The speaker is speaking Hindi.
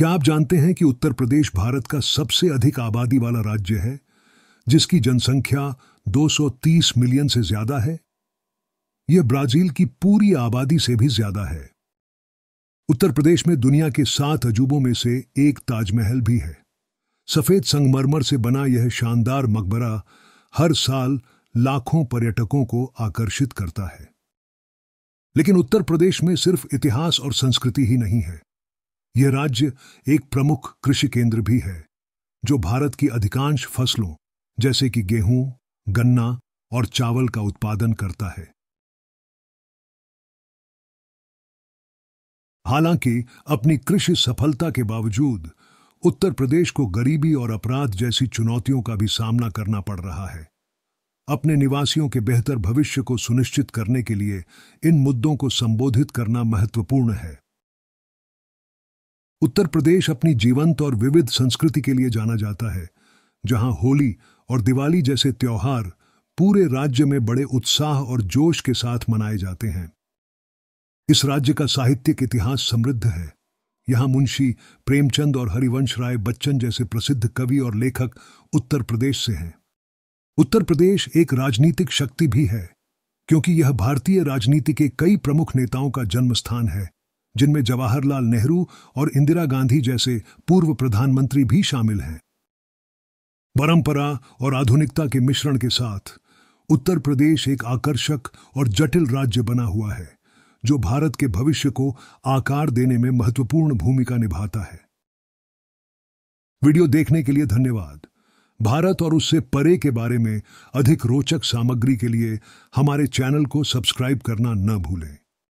क्या आप जानते हैं कि उत्तर प्रदेश भारत का सबसे अधिक आबादी वाला राज्य है जिसकी जनसंख्या 230 मिलियन से ज्यादा है यह ब्राजील की पूरी आबादी से भी ज्यादा है उत्तर प्रदेश में दुनिया के सात अजूबों में से एक ताजमहल भी है सफेद संगमरमर से बना यह शानदार मकबरा हर साल लाखों पर्यटकों को आकर्षित करता है लेकिन उत्तर प्रदेश में सिर्फ इतिहास और संस्कृति ही नहीं है यह राज्य एक प्रमुख कृषि केंद्र भी है जो भारत की अधिकांश फसलों जैसे कि गेहूं गन्ना और चावल का उत्पादन करता है हालांकि अपनी कृषि सफलता के बावजूद उत्तर प्रदेश को गरीबी और अपराध जैसी चुनौतियों का भी सामना करना पड़ रहा है अपने निवासियों के बेहतर भविष्य को सुनिश्चित करने के लिए इन मुद्दों को संबोधित करना महत्वपूर्ण है उत्तर प्रदेश अपनी जीवंत और विविध संस्कृति के लिए जाना जाता है जहां होली और दिवाली जैसे त्यौहार पूरे राज्य में बड़े उत्साह और जोश के साथ मनाए जाते हैं इस राज्य का साहित्यिक इतिहास समृद्ध है यहां मुंशी प्रेमचंद और हरिवंश राय बच्चन जैसे प्रसिद्ध कवि और लेखक उत्तर प्रदेश से हैं उत्तर प्रदेश एक राजनीतिक शक्ति भी है क्योंकि यह भारतीय राजनीति के कई प्रमुख नेताओं का जन्मस्थान है जिनमें जवाहरलाल नेहरू और इंदिरा गांधी जैसे पूर्व प्रधानमंत्री भी शामिल हैं परंपरा और आधुनिकता के मिश्रण के साथ उत्तर प्रदेश एक आकर्षक और जटिल राज्य बना हुआ है जो भारत के भविष्य को आकार देने में महत्वपूर्ण भूमिका निभाता है वीडियो देखने के लिए धन्यवाद भारत और उससे परे के बारे में अधिक रोचक सामग्री के लिए हमारे चैनल को सब्सक्राइब करना न भूलें